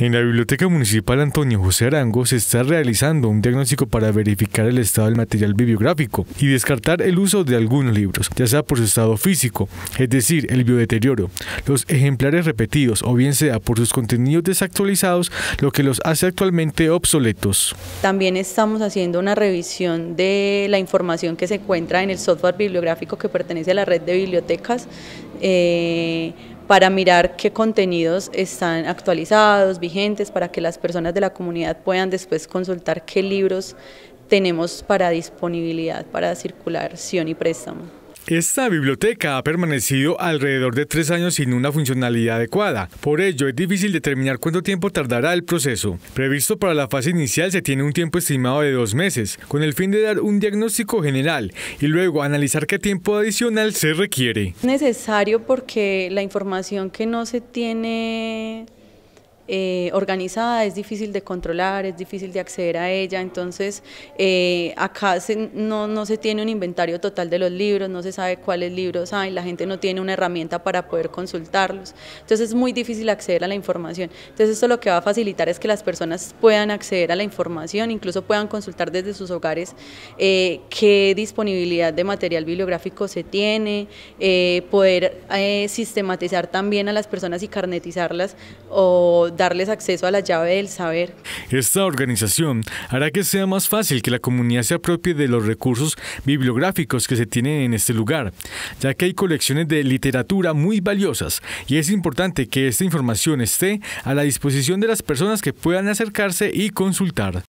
En la Biblioteca Municipal Antonio José Arango se está realizando un diagnóstico para verificar el estado del material bibliográfico y descartar el uso de algunos libros, ya sea por su estado físico, es decir, el biodeterioro, los ejemplares repetidos o bien sea por sus contenidos desactualizados, lo que los hace actualmente obsoletos. También estamos haciendo una revisión de la información que se encuentra en el software bibliográfico que pertenece a la red de bibliotecas. Eh, para mirar qué contenidos están actualizados, vigentes, para que las personas de la comunidad puedan después consultar qué libros tenemos para disponibilidad para circular circulación y préstamo. Esta biblioteca ha permanecido alrededor de tres años sin una funcionalidad adecuada, por ello es difícil determinar cuánto tiempo tardará el proceso. Previsto para la fase inicial se tiene un tiempo estimado de dos meses, con el fin de dar un diagnóstico general y luego analizar qué tiempo adicional se requiere. Es necesario porque la información que no se tiene eh, organizada, es difícil de controlar, es difícil de acceder a ella, entonces eh, acá no, no, se tiene un inventario total de los libros, no se sabe cuáles libros hay, la gente no tiene una herramienta para poder consultarlos, entonces es muy difícil acceder a la información. Entonces esto lo que va a facilitar es que las personas puedan acceder a la información, incluso puedan consultar desde sus hogares eh, qué disponibilidad de material bibliográfico se tiene, poder sistematizar también a las personas y carnetizarlas o darles acceso a la llave del saber. Esta organización hará que sea más fácil que la comunidad se apropie de los recursos bibliográficos que se tienen en este lugar, ya que hay colecciones de literatura muy valiosas y es importante que esta información esté a la disposición de las personas que puedan acercarse y consultar.